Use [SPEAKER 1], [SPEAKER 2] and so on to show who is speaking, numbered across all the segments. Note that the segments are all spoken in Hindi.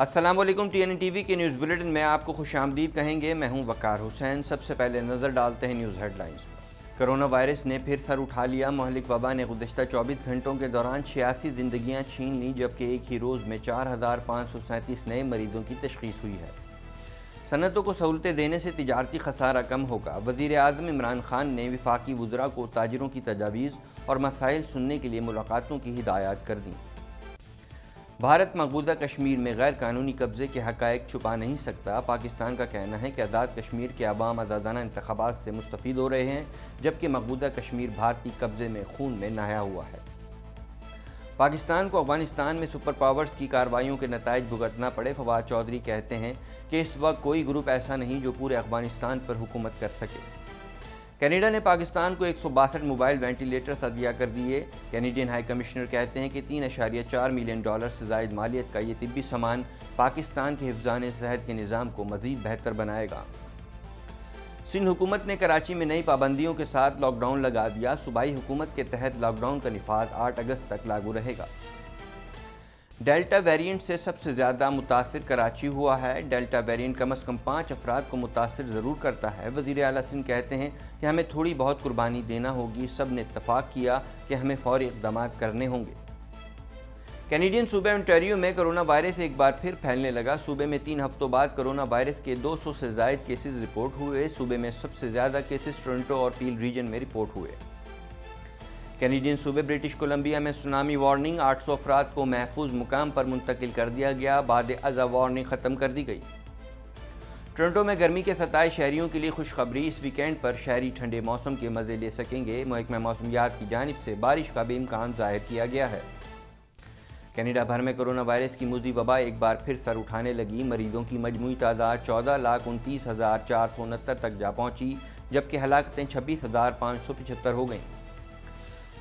[SPEAKER 1] Aslam T N T V के न्यूज़ बुलेटिन में आपको खुश आमदीद कहेंगे मैं हूं वकार हुसैन सबसे पहले नज़र डालते हैं न्यूज़ हेडलाइंस कोरोना वायरस ने फिर सर उठा लिया महलिक वबा ने गुजशत चौबीस घंटों के दौरान छियासी जिंदगियाँ छीन ली जबकि एक ही रोज़ में चार हज़ार पाँच सौ सैंतीस नए मरीजों की तशखीस हुई है सनतों को सहूलतें देने से तजारती खसारा कम होगा वजीर अजम इमरान खान ने विफाकी वजरा को ताजरों की तजावीज़ और मसाइल सुनने के लिए मुलाकातों की हिदायत कर दी भारत मकबूजा कश्मीर में गैर कानूनी कब्जे के हक छुपा नहीं सकता पाकिस्तान का कहना है कि आज़ाद कश्मीर के आवाम आज़ादाना इंतबात से मुस्तफ़ हो रहे हैं जबकि मकबूजा कश्मीर भारतीय कब्जे में खून में नहाया हुआ है पाकिस्तान को अफगानिस्तान में सुपर पावर्स की कार्रवाइयों के नतज भुगतना पड़े फवाद चौधरी कहते हैं कि इस वक्त कोई ग्रुप ऐसा नहीं जो पूरे अफगानिस्तान पर हुकूमत कर सके कनाडा ने पाकिस्तान को एक मोबाइल वेंटिलेटर सदिया कर दिए कैनेडियन हाई कमिश्नर कहते हैं कि तीन अशारिया चार मिलियन डॉलर से जायद मालियत का ये तिबी सामान पाकिस्तान के हिफान सेहत के निज़ाम को मज़ीद बेहतर बनाएगा सिंध हुकूमत ने कराची में नई पाबंदियों के साथ लॉकडाउन लगा दिया सूबाई हुकूमत के तहत लॉकडाउन का निफात आठ अगस्त तक लागू रहेगा डेल्टा वेरिएंट से सबसे ज़्यादा मुतासर कराची हुआ है डेल्टा वेरिएंट कम अज़ कम पाँच अफराद को मुतासर ज़रूर करता है वजीर अला सिंह कहते हैं कि हमें थोड़ी बहुत कुर्बानी देना होगी सब ने इतफाक़ किया कि हमें फौरी इकदाम करने होंगे कैनेडियन सूबे इंटेरियो में कोरोना वायरस एक बार फिर फैलने लगा सूबे में तीन हफ्तों बाद कोरोना वायरस के 200 से जायद केसेस रिपोर्ट हुए सूबे में सबसे ज़्यादा केसेस टोरंटो और पील रीजन में रिपोर्ट हुए कैनेडियन सूबे ब्रिटिश कोलंबिया में सुनामी वार्निंग 800 अफराद को महफूज मुकाम पर मुंतकिल कर दिया गया बाद अज़ा वार्निंग ख़त्म कर दी गई टोरंटो में गर्मी के सताए शहरीों के लिए खुशखबरी इस वीकेंड पर शहरी ठंडे मौसम के मज़े ले सकेंगे महकमा मौसमियात की जानब से बारिश का भी इम्कान ज़ाहिर किया गया है कनाडा भर में कोरोना वायरस की मुजी वबा एक बार फिर सर उठाने लगी मरीजों की मजमू तादाद चौदह लाख उनतीस हज़ार चार सौ उनहत्तर तक जा पहुंची जबकि हलाकतें छब्बीस हज़ार पाँच सौ पिछहत्तर हो गईं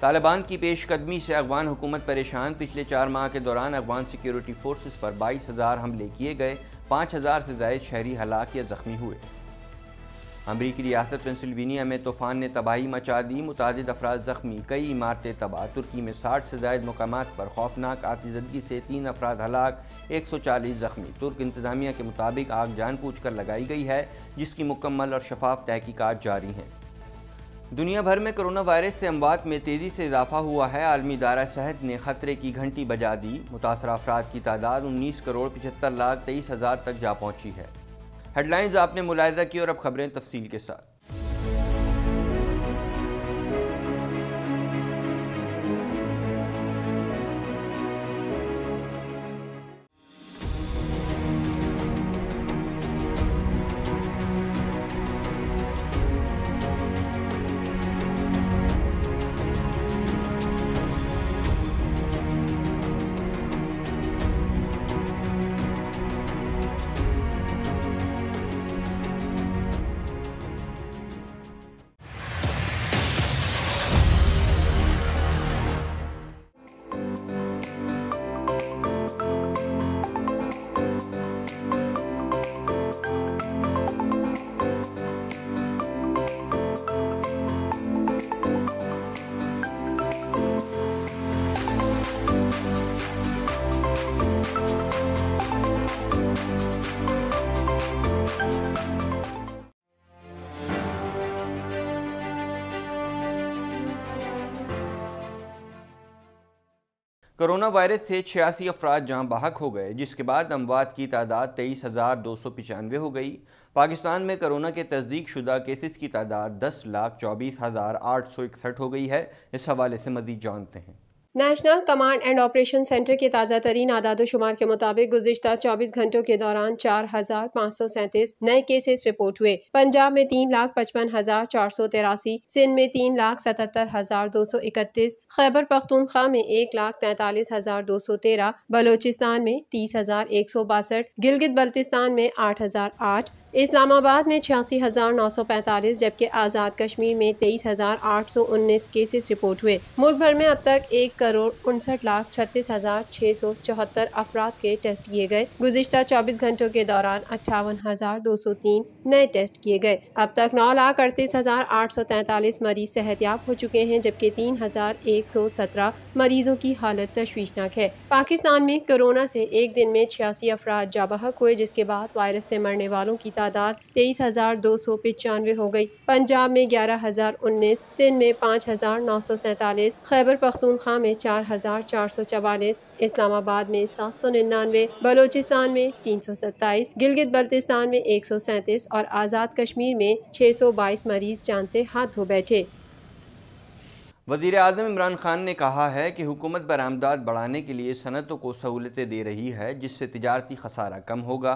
[SPEAKER 1] तालिबान की पेशकदमी से अफगान हुकूमत परेशान पिछले चार माह के दौरान अफगान सिक्योरिटी फोर्सेस पर बाईस हज़ार हमले किए गए पाँच हज़ार से ज्यादा शहरी हलाक या ज़ख्मी हुए अमरीकी रियासत पेंसिल्वेनिया में तूफान ने तबाही मचा दी मुतद अफराद ज़ख्मी कई इमारतें तबाह तुर्की में साठ से जायद मकाम पर खौफनाक आतिजदगी से तीन अफराद हलाक एक सौ चालीस ज़ख्मी तुर्क इंतज़ामिया के मुताबिक आग जान पूछ कर लगाई गई है जिसकी मुकम्मल और शफाफ तहकीक़ात जारी हैं दुनिया भर में कोरोना वायरस से अमवात में तेज़ी से इजाफा हुआ है आलमी दारा सेहत ने खतरे की घंटी बजा दी मुतासर अफराद की तादाद उन्नीस करोड़ पचहत्तर लाख तेईस हज़ार तक जा पहुँची है हेडलाइंस आपने मुलायदा की और अब खबरें तफसील के साथ कोरोना वायरस से छियासी अफराद जहां बाहक हो गए जिसके बाद अमवात की तादाद तेईस हज़ार दो सौ पचानवे हो गई पाकिस्तान में कोरोना के तस्दीक शुदा केसेस की तादाद दस लाख चौबीस हज़ार आठ सौ इकसठ हो गई है इस हवाले से मजीद जानते हैं
[SPEAKER 2] National Command and Operation Centre के ताज़ा तरीन आदाद शुमार के मुताबिक गुजशत चौबीस घंटों के दौरान चार हजार पाँच सौ सैंतीस नए केसेस रिपोर्ट हुए पंजाब में तीन लाख पचपन हजार चार सौ तिरासी सिंध में तीन लाख सतहत्तर हजार दो सौ इकतीस खैबर पख्तूनख्वा में एक लाख तैतालीस हजार दो सौ तेरह बलोचिस्तान में तीस हजार एक सौ बासठ गिलगित बल्तिस्तान में आठ हजार आठ इस्लामाबाद में छियासी हज़ार नौ सौ पैंतालीस जबकि आज़ाद कश्मीर में तेईस हज़ार आठ सौ उन्नीस केसेस रिपोर्ट हुए मुल्क भर में अब तक एक करोड़ उनसठ लाख छत्तीस हज़ार छः सौ चौहत्तर अफराद के टेस्ट किए गए गुजशत चौबीस घंटों के दौरान अट्ठावन हज़ार दो सौ तीन नए टेस्ट किए गए अब तक नौ लाख अड़तीस हज़ार आठ सौ तैंतालीस मरीज सेहतियाब हो चुके हैं जबकि तीन हज़ार एक सौ सत्रह मरीजों की हालत तशवीशनाक है पाकिस्तान में कोरोना से एक दिन में छियासी अफराद जाबहक हुए जिसके बाद वायरस से मरने वालों की तादाद तेईस हज़ार दो सौ पचानवे हो गई पंजाब में ग्यारह हज़ार उन्नीस सिंध में पाँच हज़ार नौ सौ सैंतालीस खैबर पख्तूनख्वा में चार हज़ार चार सौ चवालीस इस्लामाबाद में सात सौ निन्यानवे बलोचिस्तान में तीन सौ सत्ताईस गिलगित बल्तिस्तान में एक सौ सैंतीस और आज़ाद कश्मीर में छः सौ बाईस मरीज जान से हाथ धो बैठे
[SPEAKER 1] वजीर अजम इमरान खान ने कहा है कि हुकूमत बरामदाद बढ़ाने के लिए सनतों को सहूलतें दे रही है जिससे तजारती खसारा कम होगा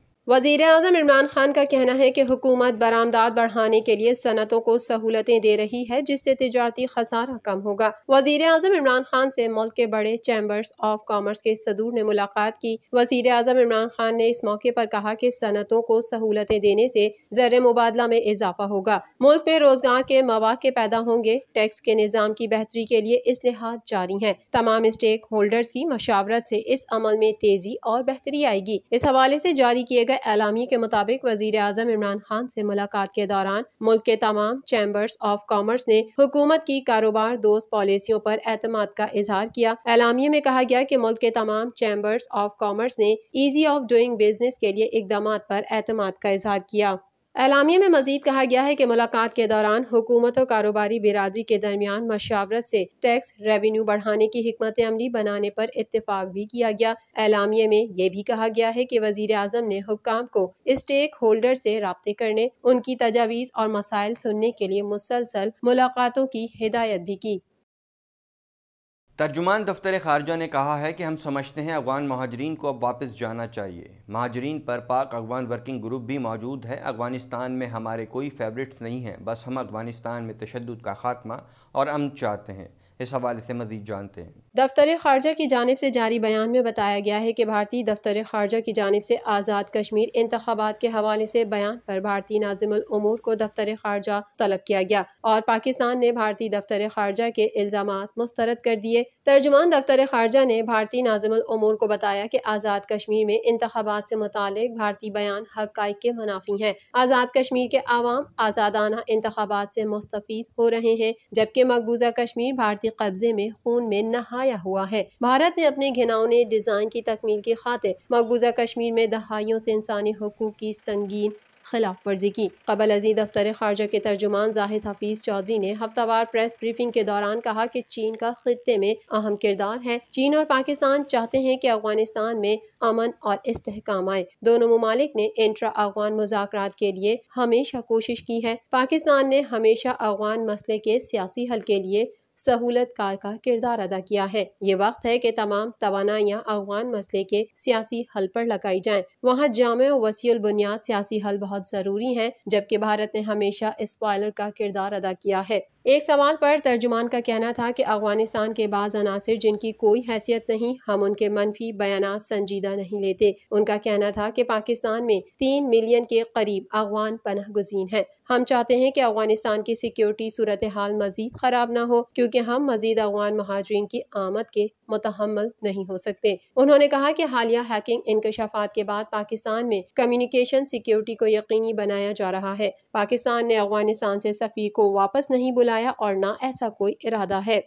[SPEAKER 2] वजीर अजम इमरान खान का कहना है कि हुकूमत बरामदाद बढ़ाने के लिए सनतों को सहूलतें दे रही है जिससे तजारती खसारा कम होगा वजीर अजम इमरान खान से मुल्क के बड़े चैम्बर्स ऑफ कॉमर्स के सदूर ने मुलाकात की वजीर अजम इमरान खान ने इस मौके पर कहा कि सनतों को सहूलतें देने से जर मुबादला में इजाफा होगा मुल्क में रोजगार के मौाक़े पैदा होंगे टैक्स के निज़ाम की बेहतरी के लिए इसलिहात जारी है तमाम स्टेक होल्डर्स की मशावरत से इस अमल में तेजी और बेहतरी आएगी इस हवाले से जारी किए गए एलामी के मुताबिक वजीर अजम इमरान खान से मुलाकात के दौरान मुल्क के तमाम चैम्बर्स ऑफ कॉमर्स ने हुकूमत की कारोबार दोस्त पॉलिसियों पर एतमाद का इजहार किया एलामी में कहा गया कि मुल्क के तमाम चैम्बर्स ऑफ कॉमर्स ने ईजी ऑफ डूइंग बिजनेस के लिए इकदाम पर एतम का इजहार किया एलामिया में मजीद कहा गया है कि मुलाकात के दौरान हुकूमत और कारोबारी बिरादरी के दरमियान मशावरत से टैक्स रेवेन्यू बढ़ाने की हमत अमली बनाने पर इतफाक भी किया गया एलामिया में यह भी कहा गया है कि वजीर अजम ने हुकाम को स्टेक होल्डर से रबते करने उनकी तजावीज़ और मसाइल सुनने के लिए मुसलसल मुलाकातों की हिदायत भी की
[SPEAKER 1] तर्जुमान दफ्तर खारजा ने कहा है कि हम समझते हैं अफगान महाजरीन को अब वापस जाना चाहिए महाजरीन पर पाक अफगान वर्किंग ग्रुप भी मौजूद है अफगानिस्तान में हमारे कोई फेवरेट्स नहीं हैं बस हम अफगानिस्तान में तशद का ख़ात्मा और अमन चाहते हैं इस हवाले से मज़ीद जानते हैं
[SPEAKER 2] दफ्तर खारजा की जानब से जारी बयान में बताया गया है कि भारतीय दफ्तर खारजा की जानब से आज़ाद कश्मीर इंतबात के हवाले से बयान पर भारतीय नाजिमूर को दफ्तर खारजा तलब किया गया और पाकिस्तान ने भारतीय दफ्तर खारजा के इल्ज़ाम मुस्तरद कर दिए तर्जुमान दफ्तर खारजा ने भारतीय नाजिमूर को बताया कि आज़ाद कश्मीर में इंतबात से मुतल भारतीय बयान हक के मुनाफी हैं आज़ाद कश्मीर के आवाम आज़ादाना इंतबात से मुस्तफ़ हो रहे हैं जबकि मकबूजा कश्मीर भारतीय कब्जे में खून में नहा आया हुआ है भारत ने अपने घिनौने डिज़ाइन की तकमील की खातिर मकबूजा कश्मीर में दहाइयों से इंसानी हकूक़ की संगीन खिलाफ वर्जी की कबल अजीज दफ्तर खारजा के तर्जुमान जाहिद हफीज चौधरी ने हफ्तावार प्रेस ब्रीफिंग के दौरान कहा कि चीन का खत्े में अहम किरदार है चीन और पाकिस्तान चाहते हैं कि अफगानिस्तान में अमन और इस्तेकाम आए दोनों ममालिक ने इंट्रा अफगान मुजाकर के लिए हमेशा कोशिश की है पाकिस्तान ने हमेशा अफगान मसले के सियासी हल के लिए कार का किरदार अदा किया है ये वक्त है कि तमाम तोानाइयाँ अफगान मसले के सियासी हल पर लगाई जाएं। वहाँ जाम वसील बुनियाद सियासी हल बहुत ज़रूरी हैं जबकि भारत ने हमेशा इस पायलट का किरदार अदा किया है एक सवाल पर तर्जुमान का कहना था कि अफगानिस्तान के बाद अनासर जिनकी कोई हैसियत नहीं हम उनके मनफी बयान संजीदा नहीं लेते उनका कहना था कि पाकिस्तान में तीन मिलियन के करीब अफगान पनह गुजीन हैं हम चाहते हैं कि अफगानिस्तान की सिक्योरिटी सूरत हाल मजीद खराब ना हो क्योंकि हम मजीद अफगान महाजरीन की आमद के मुतहमल नहीं हो सकते उन्होंने कहा कि हालिया हैकिंग इंकशाफात के बाद पाकिस्तान में कम्युनिकेशन सिक्योरिटी को यकीनी बनाया जा रहा है पाकिस्तान ने अफगानिस्तान से सफ़ीर को वापस नहीं बुलाया और न ऐसा कोई इरादा है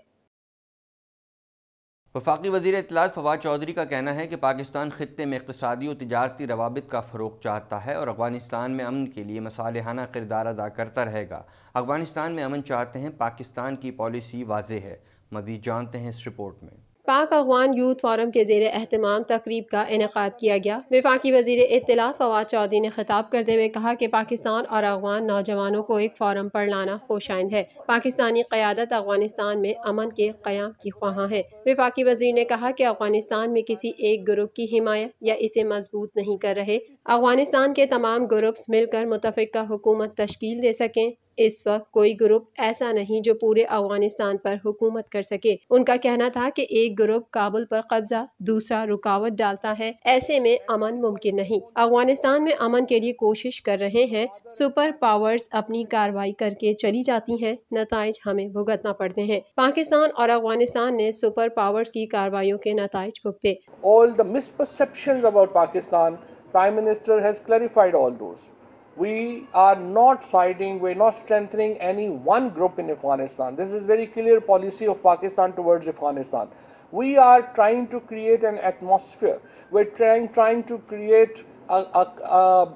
[SPEAKER 1] वफाकी वजी इतलात फवाद चौधरी का कहना है कि पाकिस्तान खत्े में इकतदी और तजारती रवाबित का फ़रोग चाहता है और अफगानिस्तान में अमन के लिए मसालहाना किरदार अदा करता रहेगा अफगानिस्तान में अमन चाहते हैं पाकिस्तान की पॉलिसी वाज है मजीद जानते हैं इस रिपोर्ट में
[SPEAKER 2] पाक अफगान यूथ फोरम के जेर अहतमाम तकरीब का इनका किया गया विफाकी वजीर इतलात फवाद चौधरी ने खिताब करते हुए कहा कि पाकिस्तान और अफगान नौजवानों को एक फोरम पर लाना खुशाइंद है पाकिस्तानी क्यादत अफगानिस्तान में अमन के क्याम की ख्वाह है विफाकी वजीर ने कहा कि अफगानिस्तान में किसी एक ग्रुप की हिमायत या इसे मजबूत नहीं कर रहे अफगानिस्तान के तमाम ग्रुप्स मिलकर मुतफ़ा हुकूमत तश्कील दे सकें इस वक्त कोई ग्रुप ऐसा नहीं जो पूरे अफगानिस्तान पर हुकूमत कर सके उनका कहना था कि एक ग्रुप काबुल पर कब्जा दूसरा रुकावट डालता है ऐसे में अमन मुमकिन नहीं अफगानिस्तान में अमन के लिए कोशिश कर रहे हैं सुपर पावर्स अपनी कार्रवाई करके चली जाती हैं नतज हमें भुगतना पड़ते हैं पाकिस्तान और अफगानिस्तान ने सुपर पावर्स की कार्रवाई के नतज भुगते
[SPEAKER 3] all about Pakistan prime minister has clarified all दोस्त we are not siding, we're not strengthening any one group in Afghanistan. This is very clear policy of Pakistan towards Afghanistan. We are trying to create an atmosphere. We're trying, trying to create a, a,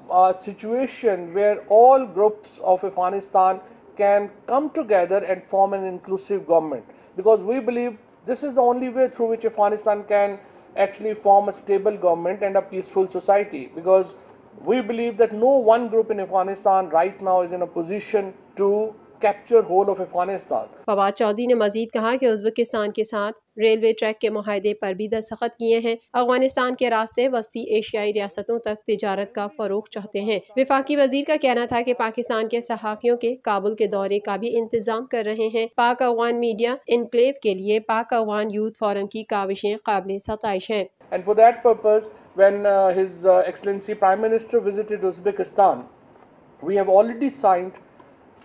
[SPEAKER 3] a, a situation where all groups of Afghanistan can come together and form an inclusive government. Because we believe this is the only way through which Afghanistan can actually form a stable government and a peaceful society. Because we believe that no one group in Afghanistan right now is in a position to capture whole of Afghanistan
[SPEAKER 2] Fawad Chaudhry ने मजीद कहा कि उज्बेकिस्तान के साथ रेलवे ट्रैक के माहे पर भी दस्तखत किए हैं अफगानिस्तान के रास्ते वस्ती एशियाई रियासतों तक तजारत का फरोख चाहते हैं विफाकी वजीर का कहना था कि पाकिस्तान के सहाफ़ियों के काबुल के दौरे का भी इंतजाम कर रहे हैं पाक अफगान मीडिया इनक्लेव के लिए पाक अफगान यूथ फोरम की काविशें काबिल सतश हैं And for
[SPEAKER 3] that purpose, when uh, His uh,
[SPEAKER 2] Excellency Prime
[SPEAKER 3] Minister visited Uzbekistan, we have already signed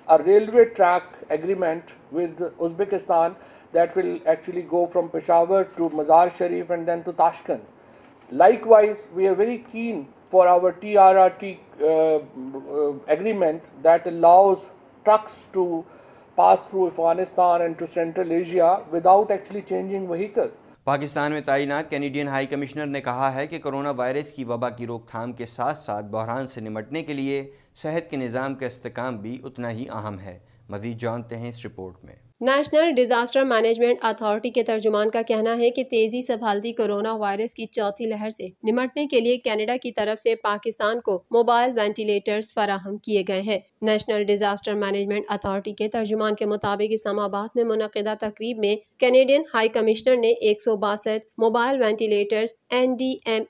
[SPEAKER 3] a railway track agreement with Uzbekistan that will actually go from Peshawar to Mazar Sharif and then to Tashkent. Likewise, we are very keen for our TRRT uh, uh, agreement that allows trucks to pass through Afghanistan and to Central Asia without actually changing vehicle.
[SPEAKER 1] Pakistan में तैनात कैनेडियन हाई कमिश्नर ने कहा है कि कोरोना वायरस की वबा की रोकथाम के साथ साथ बहरान से निमटने के लिए सेहत के निज़ाम का इसकाम भी उतना ही अहम है मज़ीद जानते हैं इस रिपोर्ट में
[SPEAKER 2] नेशनल डिजास्टर मैनेजमेंट अथॉरिटी के तर्जुमान का कहना है कि तेज़ी से कोरोना वायरस की चौथी लहर से निमटने के लिए कनाडा की तरफ से पाकिस्तान को मोबाइल वेंटिलेटर्स फराहम किए गए हैं नेशनल डिजास्टर मैनेजमेंट अथॉरिटी के तर्जुमान के मुताबिक इस्लामाबाद में मुनदा तकरीब में कैनेडियन हाई कमिश्नर ने एक मोबाइल वेंटिलेटर्स एन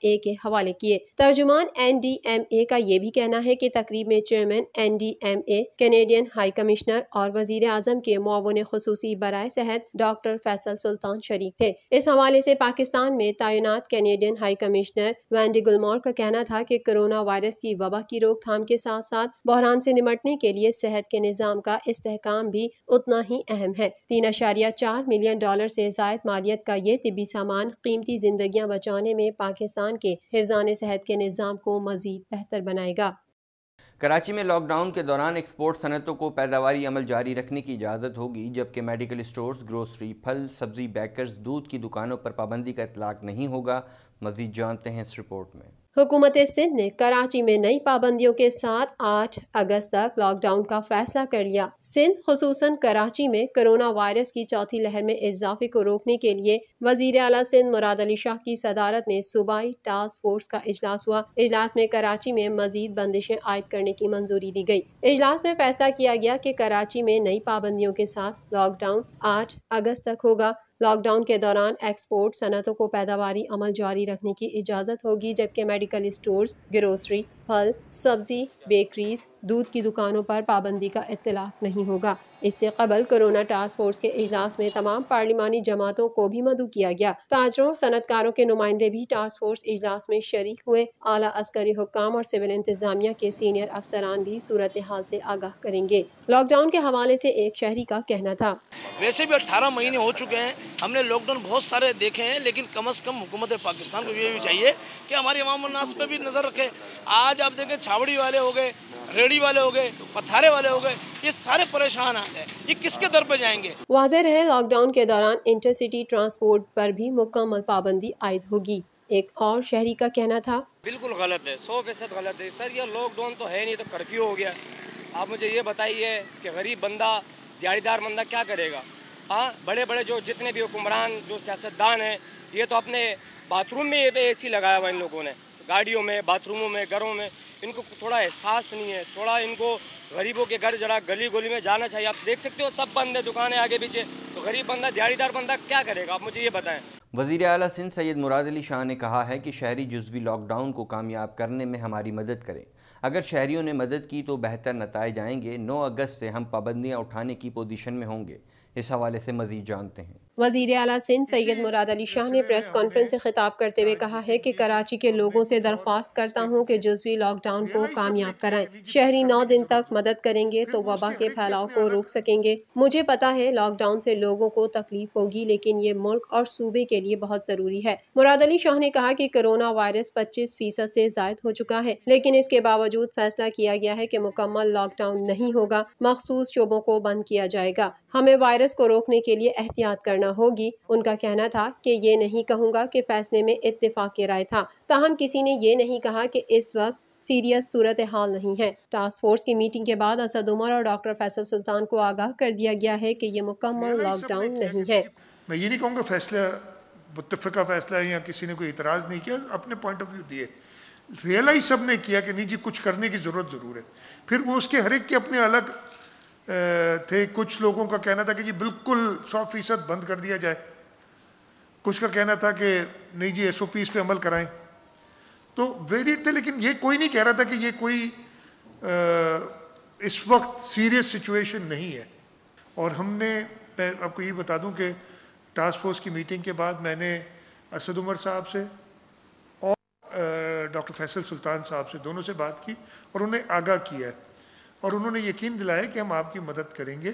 [SPEAKER 2] के हवाले किए तर्जुमान एन का ये भी कहना है की तकरीब में chairman N D M A Canadian high commissioner और वजीर अजम के मुआवन खुद खसूसी बरए सेहत डॉक्टर फैसल सुल्तान शरीक थे इस हवाले ऐसी पाकिस्तान में तैनात Canadian high commissioner Wendy Gilmour का कहना था की कोरोना वायरस की वबा की रोकथाम के साथ साथ बहरान ऐसी निमटने के लिए सेहत के निज़ाम का इस्तेकाम भी उतना ही अहम है तीन अशारिया चार मिलियन डॉलर ऐसी जायद मालियत का ये तबी सामान कीमती जिंदगी बचाने में पाकिस्तान के हिफान सेहत के निज़ाम को मजीद बेहतर बनाएगा
[SPEAKER 1] कराची में लॉकडाउन के दौरान एक्सपोर्ट सनतों को पैदावारी अमल जारी रखने की इजाज़त होगी जबकि मेडिकल स्टोर्स ग्रोसरी फल सब्जी बैकर्स दूध की दुकानों पर पाबंदी का इतलाक नहीं होगा मजीद जानते हैं इस रिपोर्ट में
[SPEAKER 2] हुकूमत सिंध ने कराची में नई पाबंदियों के साथ 8 अगस्त तक लॉकडाउन का फैसला कर लिया सिंध खसूस कराची में कोरोना वायरस की चौथी लहर में इजाफे को रोकने के लिए वजीर अला सिंध मुराद अली शाह की सदारत में सूबाई टास्क फोर्स का इजलास हुआ इजलास में कराची में मजीद बंदिशें आयद करने की मंजूरी दी गई इजलास में फैसला किया गया कि कराची में नई पाबंदियों के साथ लॉकडाउन आठ अगस्त तक होगा लॉकडाउन के दौरान एक्सपोर्ट सनतों को पैदावारी अमल जारी रखने की इजाज़त होगी जबकि मेडिकल स्टोर्स ग्रोसरी फल सब्जी बेकरीज दूध की दुकानों पर पाबंदी का इतलाक नहीं होगा इससे कबल कोरोना टास्क फोर्स के अजलास में तमाम पार्लिमानी जमातों को भी मदु किया गया ताजरों सनतकारों के नुमाइंदे भी टास्क फोर्स इजलास में शरीक हुए आला अस्करी हुकाम और सिविल इंतजामिया के सीनियर अफसरान भी सूरत हाल से आगाह करेंगे लॉकडाउन के हवाले से एक शहरी का कहना था
[SPEAKER 3] वैसे भी अठारह महीने हो चुके हैं हमने लॉकडाउन बहुत सारे देखे हैं
[SPEAKER 1] लेकिन कम अज कम हुकूमत पाकिस्तान को ये भी चाहिए कि हमारे भी नज़र रखे आज आज आप देखें छावड़ी वाले हो गए रेडी वाले हो गए पथारे वाले हो गए ये सारे परेशान हाल है ये किसके दर पर जाएंगे
[SPEAKER 2] वाजह रहे लॉकडाउन के दौरान इंटरसिटी ट्रांसपोर्ट पर भी मुकम्मल पाबंदी आयद होगी एक और शहरी का कहना था
[SPEAKER 1] बिल्कुल गलत है सौ फीसद गलत
[SPEAKER 3] है सर ये लॉकडाउन तो है नहीं तो कर्फ्यू हो गया आप मुझे ये बताइए कि गरीब बंदा दिहाड़ीदार बंदा क्या करेगा हाँ बड़े बड़े जो जितने भी हुक्मरान जो सियासतदान हैं ये तो अपने बाथरूम में ए सी लगाया हुआ इन लोगों ने गाड़ियों में बाथरूमों में घरों में इनको थोड़ा एहसास नहीं है थोड़ा इनको गरीबों के घर जरा गली गली में जाना चाहिए आप देख सकते हो सब बंद है दुकानें आगे पीछे तो गरीब बंदा दिहाड़ीदार बंदा क्या करेगा आप मुझे ये बताएं
[SPEAKER 1] वजीर अली सिंह सैयद मुराद अली शाह ने कहा है कि शहरी जजवी लॉकडाउन को कामयाब करने में हमारी मदद करें अगर शहरीों ने मदद की तो बेहतर नतए जाएंगे नौ अगस्त से हम पाबंदियाँ उठाने की पोजिशन में होंगे इस हवाले से मज़ीद जानते हैं
[SPEAKER 2] वजीर अला सिंध सैयद मुराद अली शाह ने प्रेस कॉन्फ्रेंस से खिताब करते हुए कहा है कि कराची के लोगों से दरख्वास्त करता हूँ कि जजवी लॉकडाउन को कामयाब कराएं शहरी नौ दिन तक मदद करेंगे तो वबा के फैलाव को रोक सकेंगे मुझे पता है लॉकडाउन से लोगों को तकलीफ होगी लेकिन ये मुल्क और सूबे के लिए बहुत ज़रूरी है मुराद अली शाह ने कहा की कोरोना वायरस पच्चीस फीसद ऐसी जायद हो चुका है लेकिन इसके बावजूद फैसला किया गया है की मुकम्मल लॉकडाउन नहीं होगा मखसूस शोबों को बंद किया जाएगा हमें वायरस को रोकने के लिए एहतियात करना माना होगी उनका कहना था कि ये नहीं कहूँगा कि फैसले में इतफाक राय था ताहम किसी ने यह नहीं कहा कि इस वक्त सीरियस सूरत हाल नहीं है टास्क फोर्स की मीटिंग के बाद असद उमर और डॉक्टर फैसल सुल्तान को आगाह कर दिया गया है कि ये मुकम्मल लॉकडाउन नहीं है
[SPEAKER 4] मैं ये नहीं कहूँगा फैसला मुतफ़ा फैसला है या किसी ने कोई इतराज़ नहीं किया अपने पॉइंट ऑफ व्यू दिए रियलाइज सब ने किया कि नहीं जी कुछ करने की ज़रूरत ज़रूर है फिर वो उसके हर एक के अपने अलग थे कुछ लोगों का कहना था कि जी बिल्कुल सौ फीसद बंद कर दिया जाए कुछ का कहना था कि नहीं जी एस ओ पीज पर अमल कराएं तो वेरी थे लेकिन ये कोई नहीं कह रहा था कि ये कोई आ, इस वक्त सीरियस सिचुएशन नहीं है और हमने मैं आपको ये बता दूं कि टास्क फोर्स की मीटिंग के बाद मैंने असद उमर साहब से और डॉक्टर फैसल सुल्तान साहब से दोनों से बात की और उन्हें आगाह किया है और उन्होंने यकीन दिलाया कि हम आपकी मदद करेंगे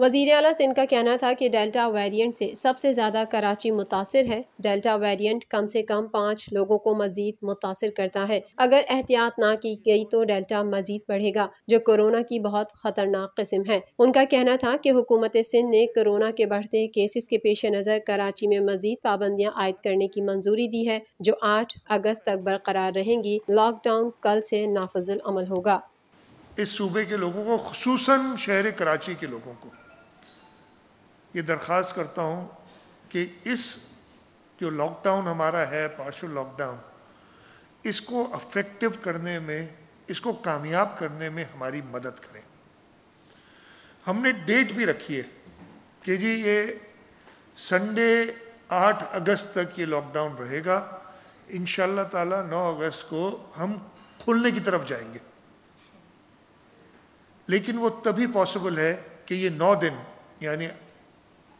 [SPEAKER 2] वजीर अला सिंध का कहना था कि डेल्टा वेरिएंट से सबसे ज़्यादा कराची मुतासर है डेल्टा वेरिएंट कम से कम पाँच लोगों को मजीद मुतासर करता है अगर एहतियात ना की गई तो डेल्टा मजीद बढ़ेगा जो कोरोना की बहुत खतरनाक किस्म है उनका कहना था कि हुकूमत सिंध ने कोरोना के बढ़ते केसेस के पेश नज़र कराची में मजीद पाबंदियाँ आयद करने की मंजूरी दी है जो आठ अगस्त तक बरकरार रहेंगी लॉकडाउन कल से नाफजल अमल होगा
[SPEAKER 4] इस सूबे के लोगों को खूस शहर कराची के लोगों को ये दरख्वास करता हूँ कि इस जो लॉकडाउन हमारा है पार्शल लॉकडाउन इसको अफेक्टिव करने में इसको कामयाब करने में हमारी मदद करें हमने डेट भी रखी है कि जी ये संडे 8 अगस्त तक ये लॉकडाउन रहेगा इन ताला 9 अगस्त को हम खुलने की तरफ जाएंगे लेकिन वो तभी पॉसिबल है कि ये नौ दिन यानी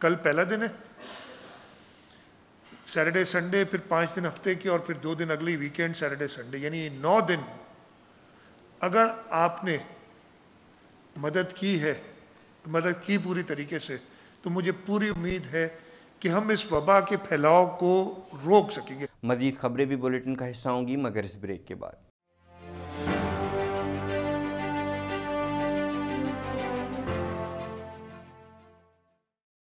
[SPEAKER 4] कल पहला दिन है सैटरडे संडे फिर पाँच दिन हफ्ते की और फिर दो दिन अगली वीकेंड सैटरडे संडे यानी नौ दिन अगर आपने मदद की है मदद की पूरी तरीके से तो मुझे
[SPEAKER 1] पूरी उम्मीद है कि हम
[SPEAKER 4] इस वबा के फैलाव
[SPEAKER 1] को रोक सकेंगे मजीद खबरें भी बुलेटिन का हिस्सा होंगी मगर इस ब्रेक के बाद